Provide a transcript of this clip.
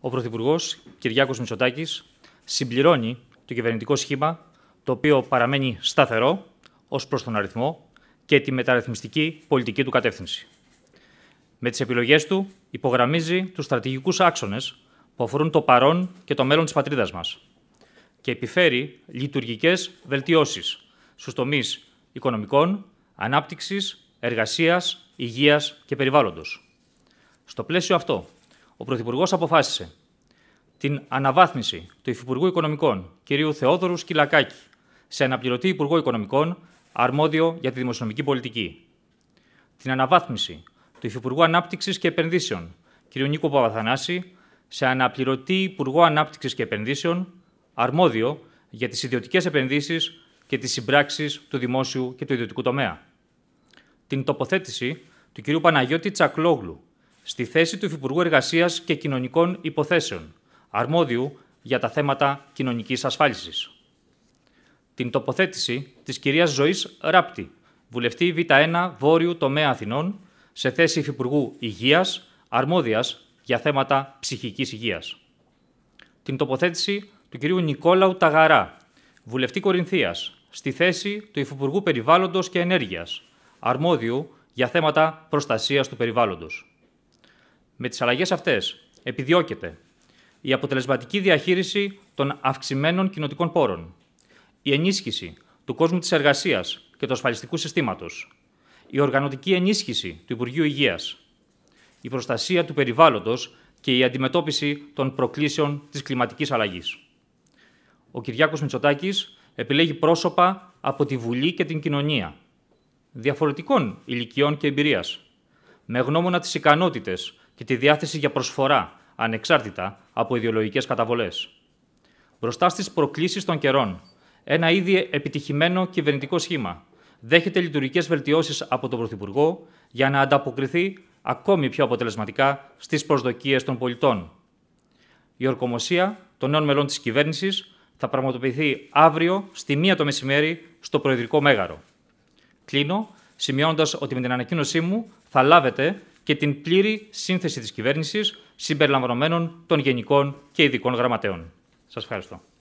ο Πρωθυπουργός Κυριάκος Μητσοτάκης συμπληρώνει το κυβερνητικό σχήμα, το οποίο παραμένει σταθερό ως προς τον αριθμό και τη μεταρρυθμιστική πολιτική του κατεύθυνση. Με τις επιλογές του, υπογραμμίζει τους στρατηγικούς άξονες που αφορούν το παρόν και το μέλλον της πατρίδας μας και επιφέρει λειτουργικές βελτιώσεις στους τομείς οικονομικών, ανάπτυξης, εργασίας, υγείας και περιβάλλοντος. Στο πλαίσιο αυτό, ο Πρωθυπουργός αποφάσισε την αναβάθμιση του Υφυπουργού Οικονομικών κ. Θεόδωρου Σκυλακάκη σε αναπληρωτή Υπουργό Οικονομικών αρμόδιο για τη δημοσιονομική πολιτική. Την αναβάθμιση του Υφυπουργού Ανάπτυξης και Επενδύσεων κ. Νίκο Παπαθανάση σε αναπληρωτή Υπουργό Ανάπτυξης και Επενδύσεων αρμόδιο για τις ιδιωτικές επενδύσεις και τις συμπράξεις του δημόσιου και του ιδιωτικού τομέα. Την τοποθέτηση του κ. Παναγιώτη Τσακλόγλου στη θέση του Υφυπουργού Εργασίας και Κοινωνικών Υποθέσεων, αρμόδιου για τα θέματα κοινωνικής ασφάλισης. Την τοποθέτηση της κυρίας Ζωής Ράπτη, βουλευτή Β1 Βόρειου Τομέα Αθηνών, σε θέση Υφυπουργού Υγείας, αρμόδιας για θέματα ψυχικής υγείας. Την τοποθέτηση του κυρίου Νικόλαου Ταγαρά, βουλευτή Κορινθίας, στη θέση του Υφυπουργού Περιβάλλοντος και Ενέργειας, αρμόδιου για θέματα προστασίας του περιβάλλοντος. Με τις αλλαγές αυτές επιδιώκεται η αποτελεσματική διαχείριση των αυξημένων κοινοτικών πόρων, η ενίσχυση του κόσμου της εργασίας και του ασφαλιστικού συστήματος, η οργανωτική ενίσχυση του Υπουργείου Υγείας, η προστασία του περιβάλλοντος και η αντιμετώπιση των προκλήσεων της κλιματικής αλλαγής. Ο Κυριάκος Μητσοτάκης επιλέγει πρόσωπα από τη Βουλή και την κοινωνία, διαφορετικών ηλικιών και εμπειρίας, με γνώμονα τις ικανότητες και τη διάθεση για προσφορά, ανεξάρτητα από ιδεολογικές καταβολές. Μπροστά στις προκλήσεις των καιρών, ένα ήδη επιτυχημένο κυβερνητικό σχήμα δέχεται λειτουργικές βελτιώσεις από τον Πρωθυπουργό για να ανταποκριθεί ακόμη πιο αποτελεσματικά στις προσδοκίες των πολιτών. Η ορκομοσία των νέων μελών της κυβέρνησης θα πραγματοποιηθεί αύριο στη μία το μεσημέρι στο Προεδρικό Μέγαρο. Κλείνω σημειώνοντας ότι με την ανακοίνωσή μου θα λάβετε και την πλήρη σύνθεση της κυβέρνησης συμπεριλαμβανομένων των γενικών και ειδικών γραμματέων. Σας ευχαριστώ.